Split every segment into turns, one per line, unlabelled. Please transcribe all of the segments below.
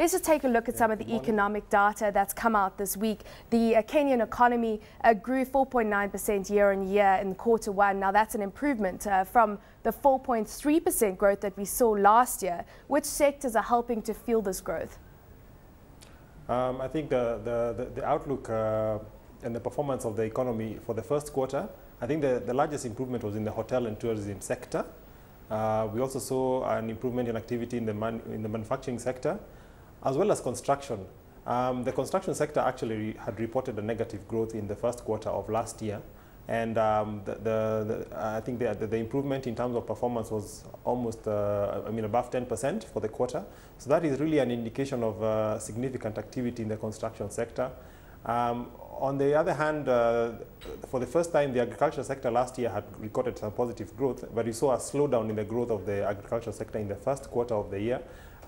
Let's just take a look at some of the economic data that's come out this week. The uh, Kenyan economy uh, grew 4.9% year on year in quarter one. Now, that's an improvement uh, from the 4.3% growth that we saw last year. Which sectors are helping to fuel this growth?
Um, I think the, the, the, the outlook uh, and the performance of the economy for the first quarter, I think the, the largest improvement was in the hotel and tourism sector. Uh, we also saw an improvement in activity in the, man, in the manufacturing sector as well as construction. Um, the construction sector actually had reported a negative growth in the first quarter of last year. And um, the, the, the, I think the, the, improvement in terms of performance was almost, uh, I mean, above 10% for the quarter. So that is really an indication of uh, significant activity in the construction sector. Um, on the other hand, uh, for the first time, the agriculture sector last year had recorded some positive growth, but we saw a slowdown in the growth of the agriculture sector in the first quarter of the year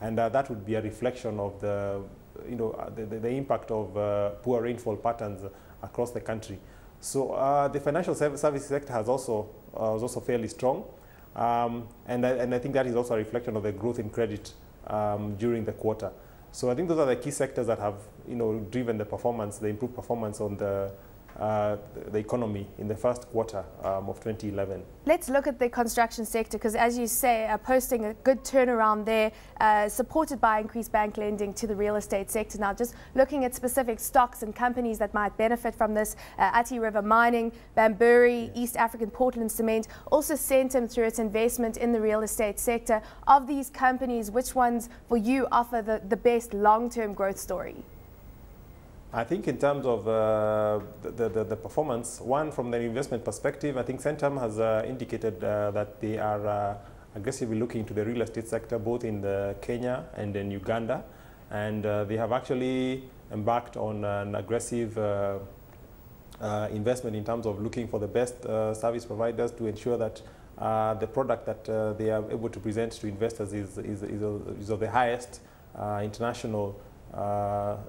and uh, that would be a reflection of the, you know, uh, the, the, the impact of uh, poor rainfall patterns across the country. So uh, the financial service sector has also was uh, also fairly strong, um, and I, uh, and I think that is also a reflection of the growth in credit um, during the quarter. So I think those are the key sectors that have you know driven the performance, the improved performance on the uh, the economy in the first quarter um, of 2011.
Let's look at the construction sector because, as you say, uh, posting a good turnaround there, uh, supported by increased bank lending to the real estate sector. Now, just looking at specific stocks and companies that might benefit from this uh, Ati River Mining, Bamburi, East African Portland Cement, also him through its investment in the real estate sector. Of these companies, which ones for you offer the, the best long term growth story?
I think in terms of uh, the, the, the, performance, one from the investment perspective, I think Centum has uh, indicated uh, that they are uh, aggressively looking to the real estate sector both in Kenya and in Uganda. And uh, they have actually embarked on an aggressive uh, investment in terms of looking for the best service providers to ensure that the product that they are able to present to investors is, is, is, is of the highest international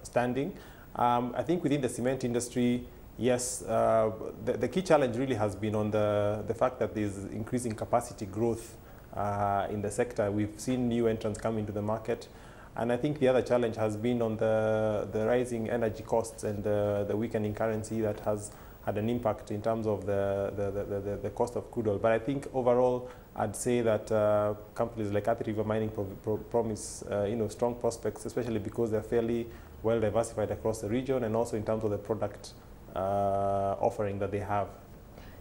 standing. Um, I think within the cement industry, yes, uh, the, the, key challenge really has been on the, the fact that there's increasing capacity growth uh, in the sector. We've seen new entrants come into the market. And I think the other challenge has been on the, the rising energy costs and uh, the weakening currency that has had an impact in terms of the, the, the, the, cost of crude oil. But I think overall, I'd say that uh, companies like Athi River Mining pro pro promise uh, you know, strong prospects, especially because they're fairly well diversified across the region and also in terms of the product uh, offering that they have.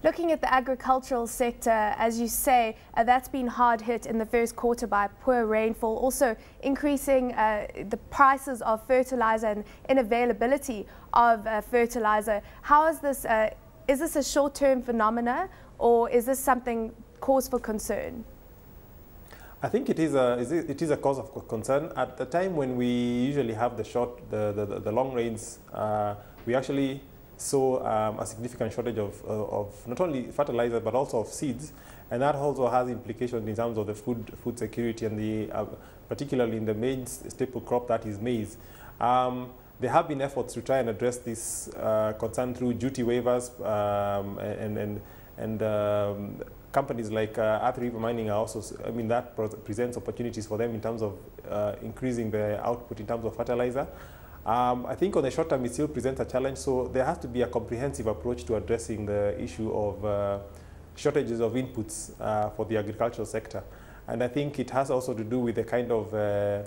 Looking at the agricultural sector, as you say, uh, that's been hard hit in the first quarter by poor rainfall, also increasing uh, the prices of fertilizer and inavailability of uh, fertilizer. How is this, uh, is this a short-term phenomena or is this something cause for concern?
I think it is a it is a cause of concern. At the time when we usually have the short the the, the long rains, uh, we actually saw um, a significant shortage of uh, of not only fertilizer but also of seeds, and that also has implications in terms of the food food security and the uh, particularly in the main staple crop that is maize. Um, there have been efforts to try and address this uh, concern through duty waivers um, and and and um, companies like uh, Earth River Mining are also, I mean, that presents opportunities for them in terms of uh, increasing their output in terms of fertilizer. Um, I think on the short term, it still presents a challenge. So there has to be a comprehensive approach to addressing the issue of uh, shortages of inputs uh, for the agricultural sector. And I think it has also to do with the kind of, uh,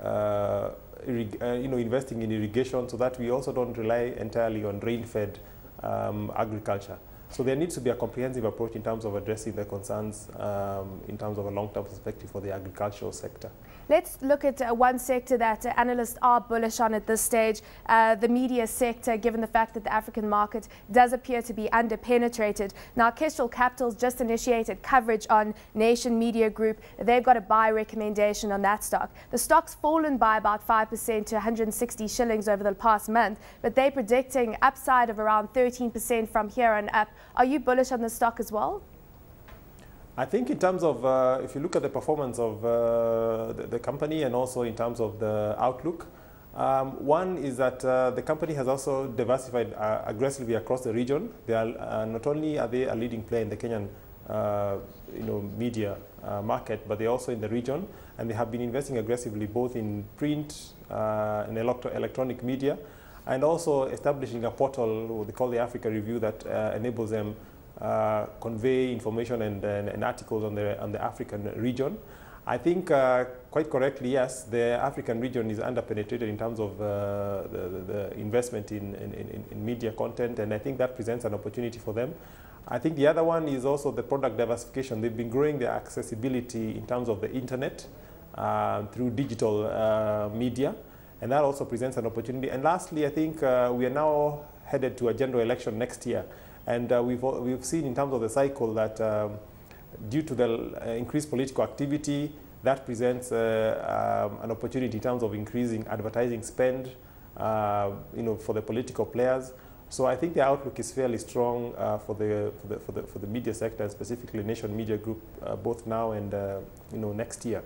uh, uh you know, investing in irrigation so that we also don't rely entirely on rain-fed um, agriculture. So there needs to be a comprehensive approach in terms of addressing the concerns um, in terms of a long-term perspective for the agricultural sector.
Let's look at uh, one sector that uh, analysts are bullish on at this stage, uh, the media sector, given the fact that the African market does appear to be underpenetrated. Now, Kestrel Capital's just initiated coverage on Nation Media Group. They've got a buy recommendation on that stock. The stock's fallen by about 5% to 160 shillings over the past month, but they're predicting upside of around 13% from here on up are you bullish on the stock as well?
I think in terms of, uh, if you look at the performance of uh, the, the, company and also in terms of the outlook, um, one is that uh, the company has also diversified uh, aggressively across the region. They are uh, not only are they a leading player in the Kenyan, uh, you know, media market, but they're also in the region, and they have been investing aggressively both in print and electro electronic media and also establishing a portal they call the Africa Review that uh, enables them uh, convey information and, and, and, articles on the, on the African region. I think uh, quite correctly, yes, the African region is underpenetrated in terms of uh, the, the, investment in, in, in, media content, and I think that presents an opportunity for them. I think the other one is also the product diversification. They've been growing their accessibility in terms of the internet uh, through digital uh, media and that also presents an opportunity. And lastly, I think uh, we are now headed to a general election next year, and uh, we've, we've seen in terms of the cycle that um, due to the uh, increased political activity, that presents uh, um, an opportunity in terms of increasing advertising spend, uh, you know, for the political players. So I think the outlook is fairly strong uh, for, the, for, the, for, the, for the media sector, and specifically Nation Media Group, both now and you know, next year.